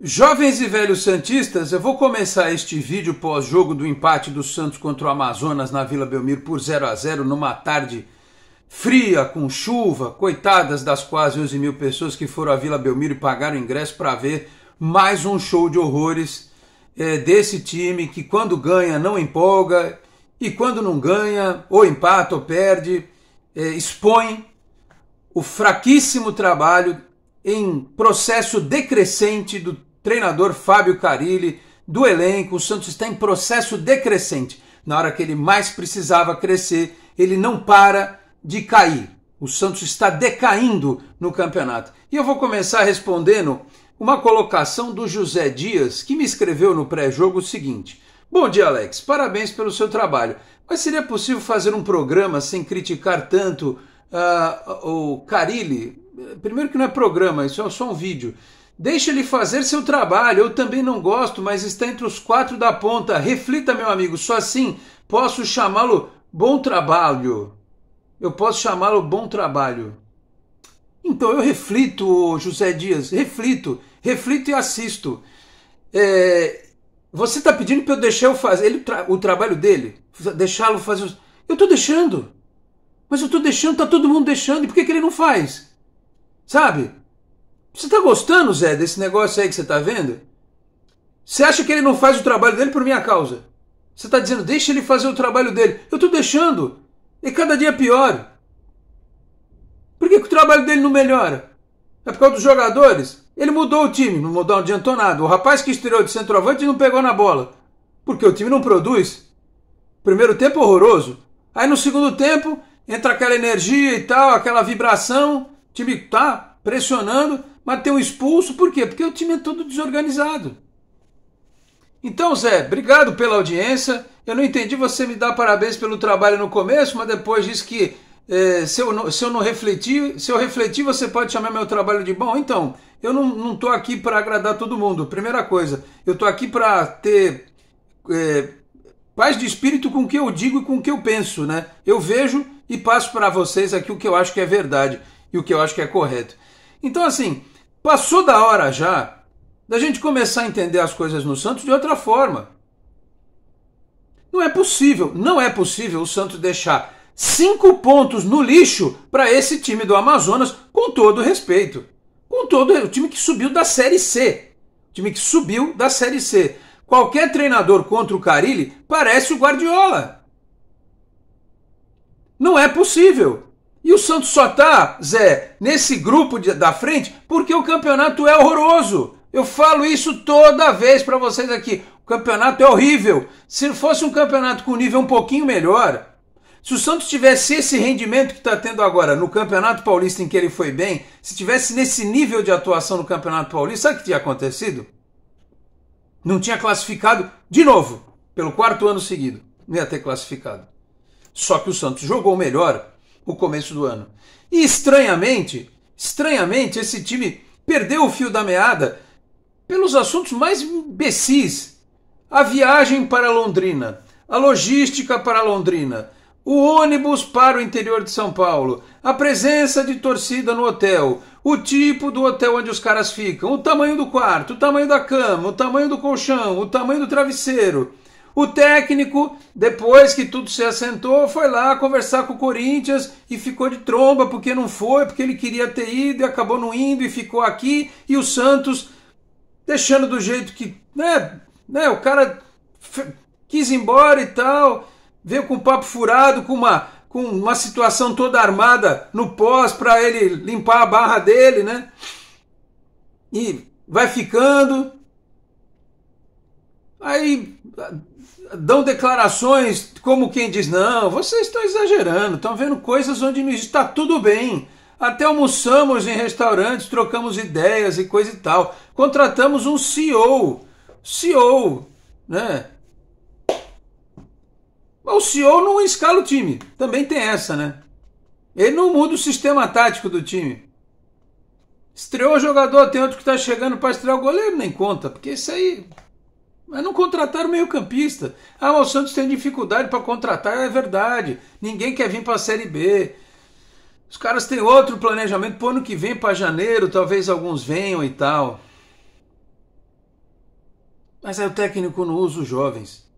Jovens e velhos Santistas, eu vou começar este vídeo pós-jogo do empate do Santos contra o Amazonas na Vila Belmiro por 0 a 0 numa tarde fria, com chuva, coitadas das quase 11 mil pessoas que foram à Vila Belmiro e pagaram ingresso para ver mais um show de horrores é, desse time que quando ganha não empolga e quando não ganha, ou empata ou perde, é, expõe o fraquíssimo trabalho em processo decrescente do treinador Fábio Carilli, do elenco, o Santos está em processo decrescente. Na hora que ele mais precisava crescer, ele não para de cair. O Santos está decaindo no campeonato. E eu vou começar respondendo uma colocação do José Dias, que me escreveu no pré-jogo o seguinte: Bom dia, Alex, parabéns pelo seu trabalho. Mas seria possível fazer um programa sem criticar tanto uh, o Carilli? Primeiro, que não é programa, isso é só um vídeo. Deixe ele fazer seu trabalho, eu também não gosto, mas está entre os quatro da ponta. Reflita, meu amigo, só assim posso chamá-lo bom trabalho. Eu posso chamá-lo bom trabalho. Então eu reflito, José Dias, reflito, reflito e assisto. É, você está pedindo para eu deixar eu fazer ele, o trabalho dele, deixá-lo fazer. Eu estou deixando, mas eu estou deixando, Está todo mundo deixando. E por que, que ele não faz? Sabe? Você está gostando, Zé, desse negócio aí que você está vendo? Você acha que ele não faz o trabalho dele por minha causa? Você está dizendo, deixa ele fazer o trabalho dele. Eu estou deixando. E cada dia é pior. Por que, que o trabalho dele não melhora? É por causa dos jogadores? Ele mudou o time, não mudou, não adiantou nada. O rapaz que estreou de centroavante não pegou na bola. Porque o time não produz. Primeiro tempo horroroso. Aí no segundo tempo entra aquela energia e tal, aquela vibração. O time tá pressionando Mateu expulso, por quê? Porque o time é todo desorganizado. Então, Zé, obrigado pela audiência. Eu não entendi você me dar parabéns pelo trabalho no começo, mas depois disse que é, se, eu não, se eu não refletir, se eu refletir, você pode chamar meu trabalho de bom. Então, eu não estou aqui para agradar todo mundo. Primeira coisa, eu estou aqui para ter é, paz de espírito com o que eu digo e com o que eu penso, né? Eu vejo e passo para vocês aqui o que eu acho que é verdade e o que eu acho que é correto. Então, assim, Passou da hora já da gente começar a entender as coisas no Santos de outra forma. Não é possível, não é possível o Santos deixar cinco pontos no lixo para esse time do Amazonas, com todo respeito. Com todo o time que subiu da Série C. O time que subiu da Série C. Qualquer treinador contra o Carilli parece o Guardiola. Não é possível. E o Santos só tá, Zé, nesse grupo de, da frente porque o campeonato é horroroso. Eu falo isso toda vez para vocês aqui. O campeonato é horrível. Se fosse um campeonato com nível um pouquinho melhor, se o Santos tivesse esse rendimento que está tendo agora no Campeonato Paulista em que ele foi bem, se tivesse nesse nível de atuação no Campeonato Paulista, sabe o que tinha acontecido? Não tinha classificado de novo, pelo quarto ano seguido. Não ia ter classificado. Só que o Santos jogou melhor o começo do ano. E estranhamente, estranhamente, esse time perdeu o fio da meada pelos assuntos mais imbecis. A viagem para Londrina, a logística para Londrina, o ônibus para o interior de São Paulo, a presença de torcida no hotel, o tipo do hotel onde os caras ficam, o tamanho do quarto, o tamanho da cama, o tamanho do colchão, o tamanho do travesseiro. O técnico, depois que tudo se assentou, foi lá conversar com o Corinthians e ficou de tromba porque não foi, porque ele queria ter ido e acabou não indo e ficou aqui. E o Santos deixando do jeito que. né, né O cara quis ir embora e tal, veio com papo furado, com uma, com uma situação toda armada no pós para ele limpar a barra dele, né? E vai ficando. Aí dão declarações como quem diz: não, vocês estão exagerando, estão vendo coisas onde está tudo bem. Até almoçamos em restaurantes, trocamos ideias e coisa e tal. Contratamos um CEO. CEO, né? O CEO não escala o time. Também tem essa, né? Ele não muda o sistema tático do time. Estreou o jogador, tem outro que está chegando para estrear o goleiro, nem conta, porque isso aí mas não contrataram meio-campista. Ah, o Santos tem dificuldade para contratar, é verdade. Ninguém quer vir para a Série B. Os caras têm outro planejamento para o ano que vem, para janeiro, talvez alguns venham e tal. Mas aí o técnico não usa os jovens.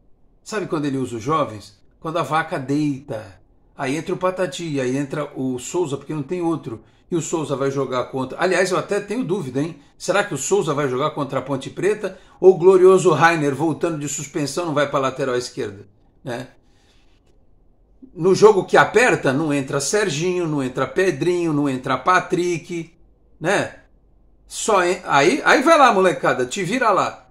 Sabe quando ele usa os jovens? Quando a vaca deita. Aí entra o Patati, aí entra o Souza, porque não tem outro. E o Souza vai jogar contra. Aliás, eu até tenho dúvida, hein? Será que o Souza vai jogar contra a Ponte Preta? Ou o glorioso Rainer, voltando de suspensão, não vai para a lateral esquerda? Né? No jogo que aperta, não entra Serginho, não entra Pedrinho, não entra Patrick, né? Só en... aí, aí vai lá, molecada, te vira lá.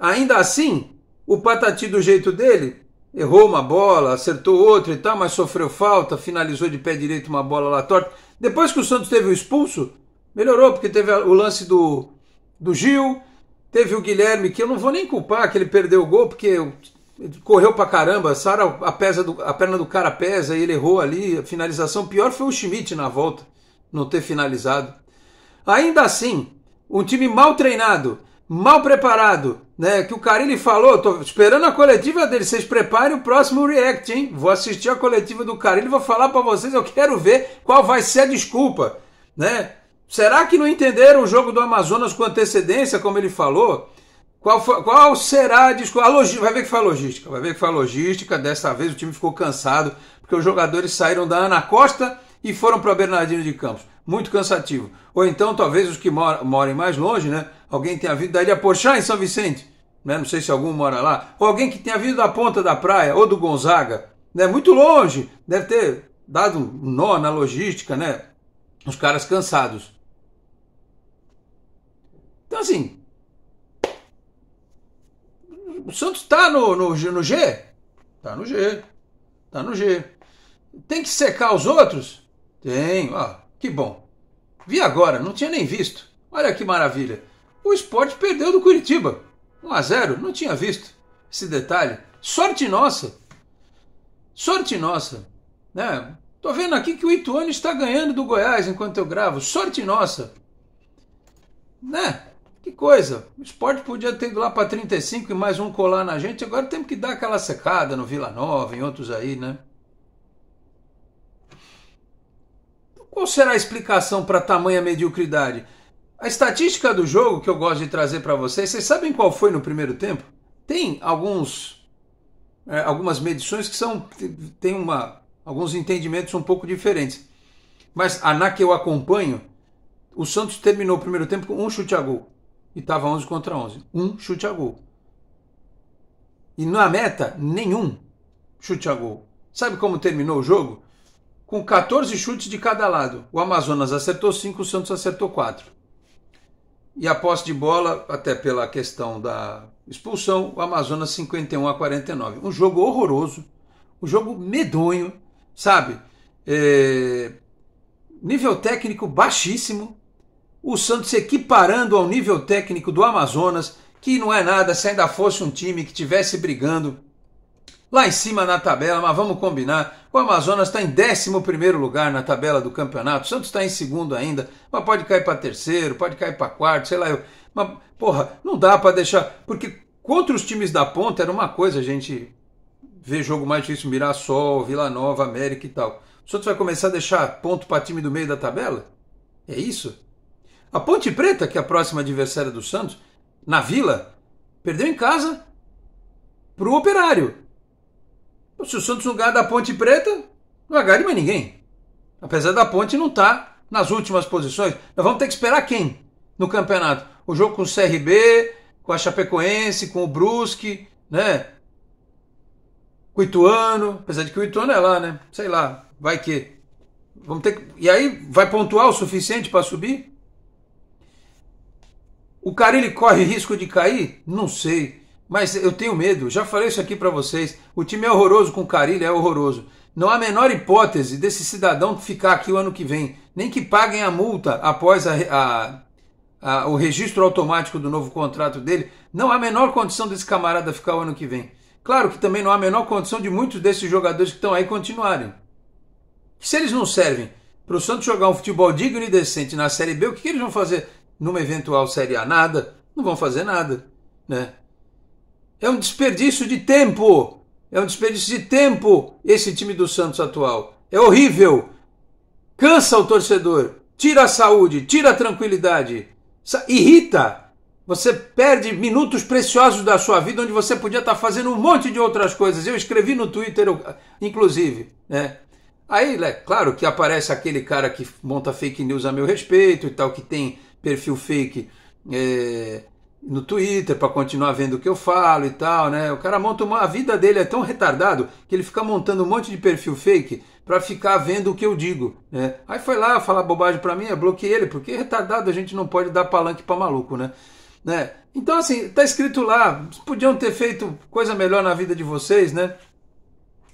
Ainda assim, o Patati do jeito dele errou uma bola, acertou outra e tal, mas sofreu falta, finalizou de pé direito uma bola lá torta. Depois que o Santos teve o expulso, melhorou, porque teve o lance do, do Gil, teve o Guilherme, que eu não vou nem culpar que ele perdeu o gol, porque correu pra caramba, Sara, a, pesa do, a perna do cara pesa e ele errou ali. A finalização pior foi o Schmidt na volta, não ter finalizado. Ainda assim, um time mal treinado mal preparado, né? Que o Carilli falou, tô esperando a coletiva dele, vocês preparem o próximo react, hein? Vou assistir a coletiva do Carilli, vou falar para vocês, eu quero ver qual vai ser a desculpa, né? Será que não entenderam o jogo do Amazonas com antecedência, como ele falou? Qual, qual será a desculpa? A vai ver que foi a logística, vai ver que foi a logística, dessa vez o time ficou cansado, porque os jogadores saíram da Ana Costa e foram para Bernardino de Campos. Muito cansativo. Ou então, talvez os que moram, moram mais longe, né? alguém tenha vindo da Ilha Porchá, em São Vicente, né? não sei se algum mora lá, ou alguém que tenha vindo da Ponta da Praia ou do Gonzaga, né? muito longe, deve ter dado um nó na logística, né? Os caras cansados. Então, assim, o Santos está no, no, no G? Está no G. Está no G. Tem que secar os outros? Tem, ó, ah, que bom. Vi agora, não tinha nem visto. Olha que maravilha o esporte perdeu do Curitiba. 1 a 0 não tinha visto esse detalhe. Sorte nossa! Sorte nossa! Né? Tô vendo aqui que o Ituano está ganhando do Goiás enquanto eu gravo. Sorte nossa! Né? Que coisa! O esporte podia ter ido lá para 35 e mais um colar na gente, agora temos que dar aquela secada no Vila Nova, em outros aí, né? Qual será a explicação para tamanha mediocridade? A estatística do jogo que eu gosto de trazer para vocês, vocês sabem qual foi no primeiro tempo? Tem alguns é, algumas medições que são tem uma alguns entendimentos um pouco diferentes. Mas a na que eu acompanho, o Santos terminou o primeiro tempo com um chute a gol e estava 11 contra 11, um chute a gol. E na meta nenhum chute a gol. Sabe como terminou o jogo? Com 14 chutes de cada lado. O Amazonas acertou 5, o Santos acertou 4. E a posse de bola, até pela questão da expulsão, o Amazonas 51 a 49. Um jogo horroroso, um jogo medonho, sabe? É... Nível técnico baixíssimo. O Santos equiparando ao nível técnico do Amazonas, que não é nada se ainda fosse um time que tivesse brigando lá em cima na tabela, mas vamos combinar. O Amazonas está em 11 lugar na tabela do campeonato, o Santos está em segundo ainda, mas pode cair para terceiro, pode cair para quarto, sei lá. Eu. Mas, porra, não dá para deixar. Porque contra os times da ponta era uma coisa a gente ver jogo mais difícil, Mirassol, Vila Nova, América e tal. O Santos vai começar a deixar ponto para time do meio da tabela? É isso? A Ponte Preta, que é a próxima adversária do Santos, na Vila, perdeu em casa pro Operário. Se o Santos não ganhar da Ponte Preta, não agarre de mais ninguém. Apesar da Ponte não estar tá nas últimas posições. Nós vamos ter que esperar quem no campeonato? O jogo com o CRB, com a Chapecoense, com o Brusque, né? Com o Ituano. Apesar de que o Ituano é lá, né? Sei lá, vai que. Vamos ter que... E aí, vai pontuar o suficiente para subir? O Carilli corre risco de cair? Não sei. Mas eu tenho medo, já falei isso aqui para vocês. O time é horroroso com o Carilho, é horroroso. Não há a menor hipótese desse cidadão ficar aqui o ano que vem, nem que paguem a multa após a, a, a, o registro automático do novo contrato dele. Não há a menor condição desse camarada ficar o ano que vem. Claro que também não há a menor condição de muitos desses jogadores que estão aí continuarem. Se eles não servem para o Santos jogar um futebol digno e decente na Série B, o que, que eles vão fazer numa eventual Série A? Nada. Não vão fazer nada, né? É um desperdício de tempo. É um desperdício de tempo esse time do Santos atual. É horrível. Cansa o torcedor. Tira a saúde, tira a tranquilidade. Irrita. Você perde minutos preciosos da sua vida onde você podia estar fazendo um monte de outras coisas. Eu escrevi no Twitter, inclusive, né? Aí, é claro que aparece aquele cara que monta fake news a meu respeito e tal, que tem perfil fake é, no Twitter para continuar vendo o que eu falo e tal, né? O cara monta uma a vida dele é tão retardado que ele fica montando um monte de perfil fake para ficar vendo o que eu digo, né? Aí foi lá falar bobagem para mim, eu bloqueei ele, porque retardado a gente não pode dar palanque para maluco, né? né? Então assim, tá escrito lá, podiam ter feito coisa melhor na vida de vocês, né?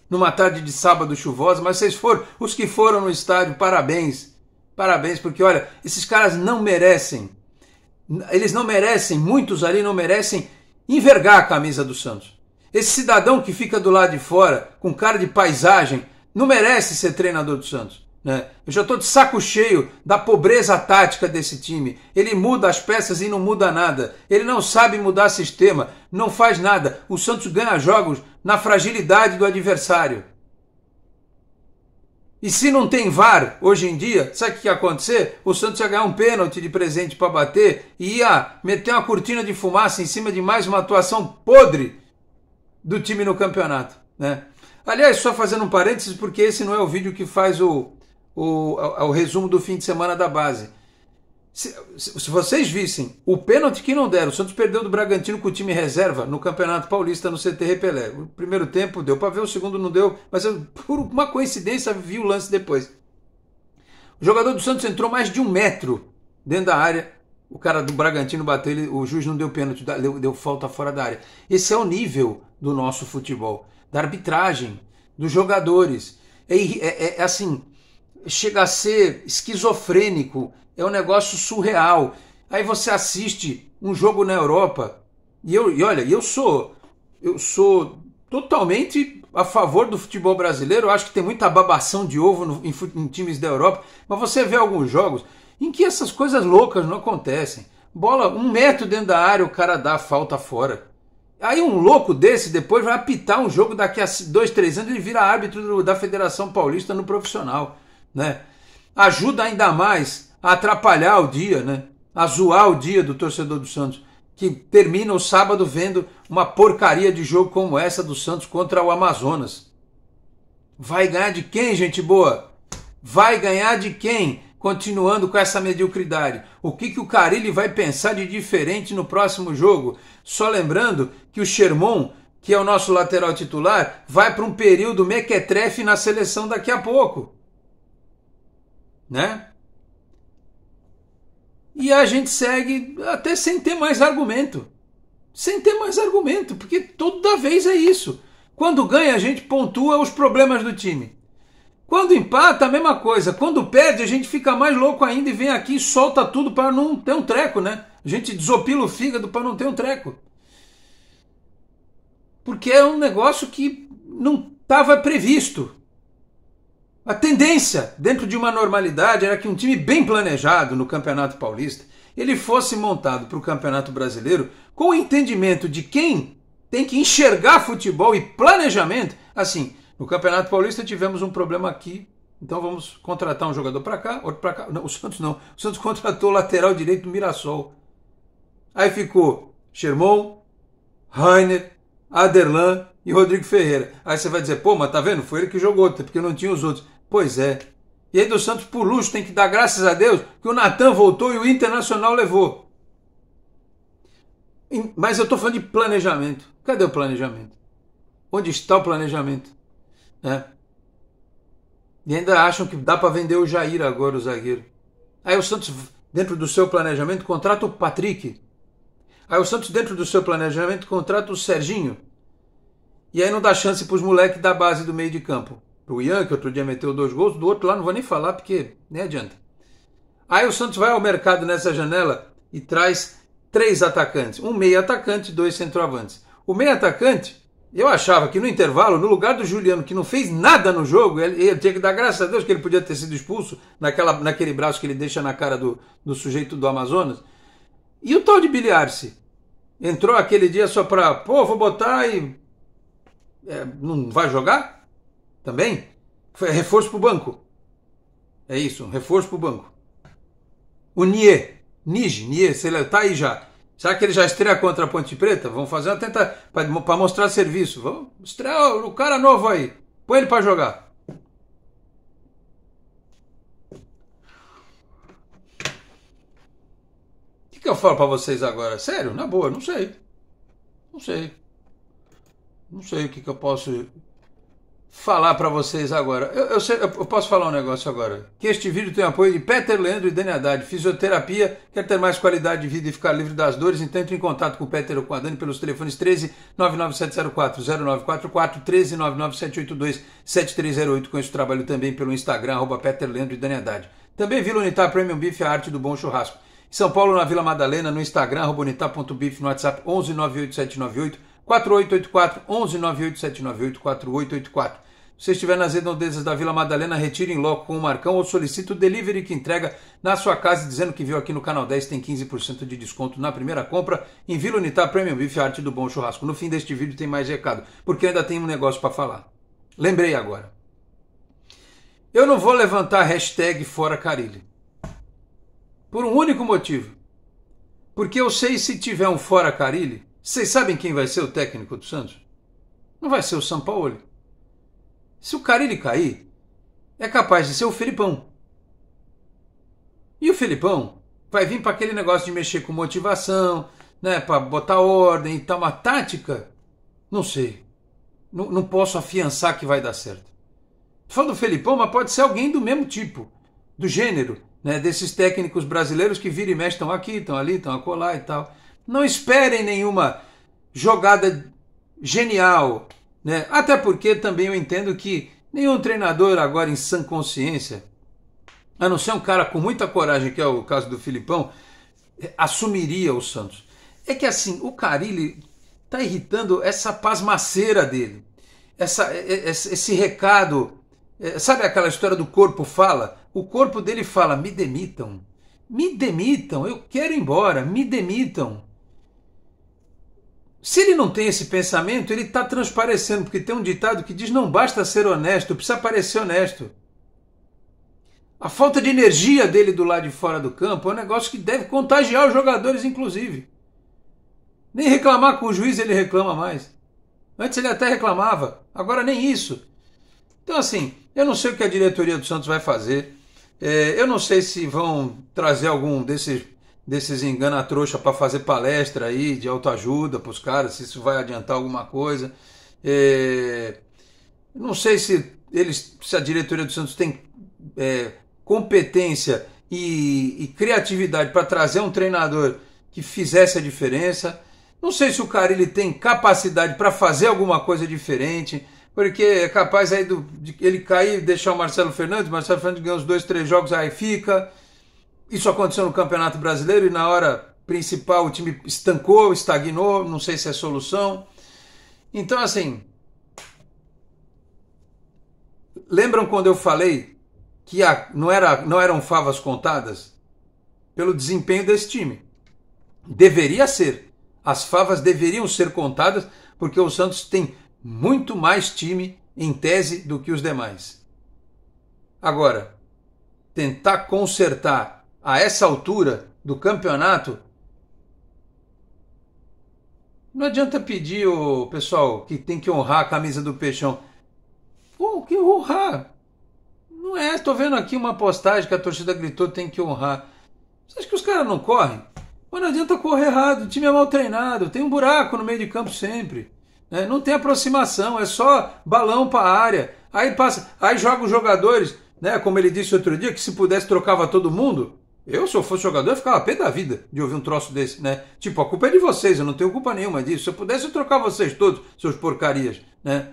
Numa tarde de sábado chuvosa, mas vocês foram, os que foram no estádio, parabéns. Parabéns, porque olha, esses caras não merecem eles não merecem, muitos ali não merecem envergar a camisa do Santos. Esse cidadão que fica do lado de fora, com cara de paisagem, não merece ser treinador do Santos. Né? Eu já estou de saco cheio da pobreza tática desse time. Ele muda as peças e não muda nada. Ele não sabe mudar sistema, não faz nada. O Santos ganha jogos na fragilidade do adversário. E se não tem VAR hoje em dia, sabe o que ia acontecer? O Santos ia ganhar um pênalti de presente para bater e ia meter uma cortina de fumaça em cima de mais uma atuação podre do time no campeonato. Né? Aliás, só fazendo um parênteses, porque esse não é o vídeo que faz o, o, o, o resumo do fim de semana da base. Se, se, vocês vissem o pênalti que não deram, o Santos perdeu do Bragantino com o time reserva no Campeonato Paulista no CT Repelé. O primeiro tempo deu para ver, o segundo não deu, mas eu, eh, por uma coincidência vi o lance depois. O jogador do Santos entrou mais de um metro dentro da área. O cara do Bragantino bateu, ele, o juiz não deu pênalti, deu, deu falta fora da área. Esse é o nível do nosso futebol, da arbitragem, dos jogadores. É, é, é, é, assim, chega a ser esquizofrênico é um negócio surreal. Aí você assiste um jogo na Europa e eu e olha, eu sou eu sou totalmente a favor do futebol brasileiro. Eu acho que tem muita babação de ovo no, em, em times da Europa, mas você vê alguns jogos em que essas coisas loucas não acontecem. Bola um metro dentro da área, o cara dá a falta fora. Aí um louco desse depois vai apitar um jogo daqui a dois, três anos, ele vira árbitro da Federação Paulista no profissional, né? Ajuda ainda mais a atrapalhar o dia, né? a zoar o dia do torcedor do Santos, que termina o sábado vendo uma porcaria de jogo como essa do Santos contra o Amazonas. Vai ganhar de quem, gente boa? Vai ganhar de quem? Continuando com essa mediocridade. O que, que o Carilli vai pensar de diferente no próximo jogo? Só lembrando que o Sherman, que é o nosso lateral titular, vai para um período mequetrefe na seleção daqui a pouco. Né? E a gente segue até sem ter mais argumento. Sem ter mais argumento, porque toda vez é isso. Quando ganha, a gente pontua os problemas do time. Quando empata, a mesma coisa. Quando perde, a gente fica mais louco ainda e vem aqui e solta tudo para não ter um treco, né? A gente desopila o fígado para não ter um treco. Porque é um negócio que não estava previsto. A tendência dentro de uma normalidade era que um time bem planejado no Campeonato Paulista ele fosse montado para o Campeonato Brasileiro com o entendimento de quem tem que enxergar futebol e planejamento. Assim, no Campeonato Paulista tivemos um problema aqui, então vamos contratar um jogador para cá, outro para cá. Não, o Santos não. O Santos contratou o lateral direito do Mirassol. Aí ficou Sherman, Rainer, Aderlan e Rodrigo Ferreira. Aí você vai dizer, pô, mas tá vendo? Foi ele que jogou, porque não tinha os outros. Pois é. E aí do Santos por luxo tem que dar graças a Deus que o Natan voltou e o Internacional levou. Mas eu estou falando de planejamento. Cadê o planejamento? Onde está o planejamento? É. E ainda acham que dá para vender o Jair agora, o zagueiro. Aí o Santos, dentro do seu planejamento, contrata o Patrick. Aí o Santos, dentro do seu planejamento, contrata o Serginho. E aí não dá chance para os moleques da base do meio de campo o Ian, que outro dia meteu dois gols, do outro lá não vou nem falar porque nem né, adianta. Aí o Santos vai ao mercado nessa janela e traz três atacantes, um meia atacante e dois centroavantes. O meia atacante, eu achava que no intervalo, no lugar do Juliano, que não fez nada no jogo, ele, ele tinha que dar graças a Deus que ele podia ter sido expulso naquela, naquele braço que ele deixa na cara do, do sujeito do Amazonas. E o tal de Biliarce? Entrou aquele dia só para, pô, vou botar e. É, não vai jogar? Também? Foi reforço para o banco. É isso, reforço para o banco. O Nie, Nige, Nie, sei lá, tá aí já. Será que ele já estreia contra a Ponte Preta? Vamos fazer uma tenta para mostrar serviço. Vamos estrear o cara novo aí. Põe ele para jogar. O que, que eu falo para vocês agora? Sério, na boa, não sei. Não sei. Não sei o que, que eu posso falar para vocês agora. Eu, eu, sei, eu, posso falar um negócio agora. Que este vídeo tem apoio de Peter Leandro e Dani Haddad. Fisioterapia, quer ter mais qualidade de vida e ficar livre das dores? Então entre em contato com o Peter ou com a Dani pelos telefones 13 0944 13 7308. Conheço o trabalho também pelo Instagram, arroba Peter Leandro e Dani Haddad. Também Vila Unitar Premium Beef a arte do bom churrasco. Em São Paulo, na Vila Madalena, no Instagram, arroba unitar.bife, no WhatsApp 11 98798 4884 11 98798 4884. Se estiver nas redondezas da Vila Madalena, retire em loco com o Marcão ou solicite o delivery que entrega na sua casa, dizendo que viu aqui no Canal 10, tem 15% de desconto na primeira compra em Vila Unitar Premium Bife Arte do Bom Churrasco. No fim deste vídeo tem mais recado, porque ainda tem um negócio para falar. Lembrei agora. Eu não vou levantar a hashtag Fora Carilli. Por um único motivo. Porque eu sei se tiver um Fora Carilli, vocês sabem quem vai ser o técnico do Santos? Não vai ser o São Paulo. Se o cara ele cair, é capaz de ser o Felipão. E o Felipão vai vir para aquele negócio de mexer com motivação, né, para botar ordem e tal, uma tática. Não sei. Não, não posso afiançar que vai dar certo. Falando do Felipão, mas pode ser alguém do mesmo tipo, do gênero, né, desses técnicos brasileiros que viram e mexem, estão aqui, estão ali, estão acolá e tal. Não esperem nenhuma jogada genial, né? Até porque também eu entendo que nenhum treinador agora em sã consciência, a não ser um cara com muita coragem, que é o caso do Filipão, é, assumiria o Santos. É que assim, o Carilli está irritando essa pasmaceira dele, essa, é, é, esse recado, sabe aquela história do corpo fala? O corpo dele fala, me demitam, me demitam, eu quero ir embora, me demitam. Se ele não tem esse pensamento, ele está transparecendo, porque tem um ditado que diz: não basta ser honesto, precisa parecer honesto. A falta de energia dele do lado de fora do campo é um negócio que deve contagiar os jogadores, inclusive. Nem reclamar com o juiz ele reclama mais. Antes ele até reclamava, agora nem isso. Então, assim, eu não sei o que a diretoria do Santos vai fazer. É, eu não sei se vão trazer algum desses desses engana trouxa para fazer palestra aí de autoajuda para os caras, se isso vai adiantar alguma coisa. É, não sei se eles, se a diretoria do Santos tem é, competência e, e criatividade para trazer um treinador que fizesse a diferença. Não sei se o ele tem capacidade para fazer alguma coisa diferente, porque é capaz aí do, de ele cair e deixar o Marcelo Fernandes, Marcelo Fernandes ganha uns dois, três jogos, aí fica. Isso aconteceu no Campeonato Brasileiro e na hora principal o time estancou, estagnou, não sei se é solução. Então, assim. Lembram quando eu falei que a, não, era, não eram favas contadas? Pelo desempenho desse time. Deveria ser. As favas deveriam ser contadas, porque o Santos tem muito mais time em tese do que os demais. Agora, tentar consertar a essa altura do campeonato, não adianta pedir, o pessoal, que tem que honrar a camisa do Peixão. Pô, que honrar? Não é, tô vendo aqui uma postagem que a torcida gritou tem que honrar. Você acha que os caras não correm? Mas não adianta correr errado, o time é mal treinado, tem um buraco no meio de campo sempre. Né? Não tem aproximação, é só balão para a área. Aí passa, aí joga os jogadores, né? Como ele disse outro dia, que se pudesse trocava todo mundo. Eu, se eu fosse jogador, eu ficava pé da vida de ouvir um troço desse, né? Tipo, a culpa é de vocês, eu não tenho culpa nenhuma disso. Se eu pudesse, eu trocar vocês todos, seus porcarias, né?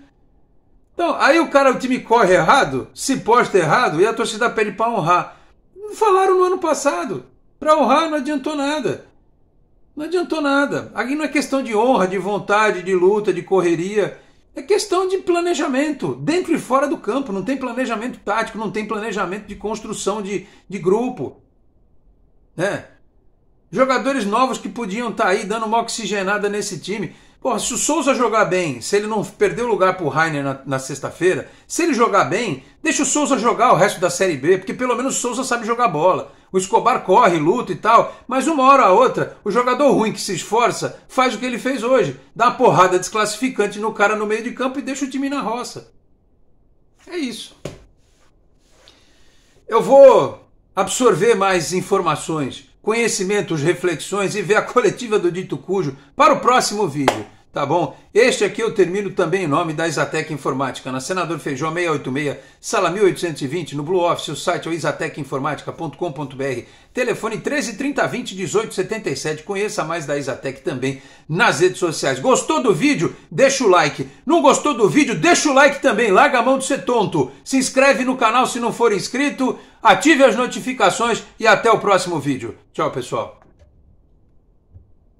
Então, aí o cara, o time corre errado, se posta errado e a torcida pede para honrar. Falaram no ano passado. Para honrar não adiantou nada. Não adiantou nada. Aqui não é questão de honra, de vontade, de luta, de correria. É questão de planejamento, dentro e fora do campo. Não tem planejamento tático, não tem planejamento de construção de, de grupo né? Jogadores novos que podiam estar tá aí dando uma oxigenada nesse time. Pô, se o Souza jogar bem, se ele não perder o lugar pro Rainer na, na sexta-feira, se ele jogar bem, deixa o Souza jogar o resto da Série B, porque pelo menos o Souza sabe jogar bola. O Escobar corre, luta e tal, mas uma hora ou outra, o jogador ruim que se esforça faz o que ele fez hoje. Dá uma porrada desclassificante no cara no meio de campo e deixa o time na roça. É isso. Eu vou absorver mais informações, conhecimentos, reflexões e ver a coletiva do Dito Cujo para o próximo vídeo. Tá bom? Este aqui eu termino também em nome da Isatec Informática, na Senador Feijó 686, sala 1820, no Blue Office, o site é isatecinformatica.com.br, telefone 13 1877, Conheça mais da Isatec também nas redes sociais. Gostou do vídeo? Deixa o like. Não gostou do vídeo? Deixa o like também. Larga a mão de ser tonto. Se inscreve no canal se não for inscrito, ative as notificações e até o próximo vídeo. Tchau, pessoal.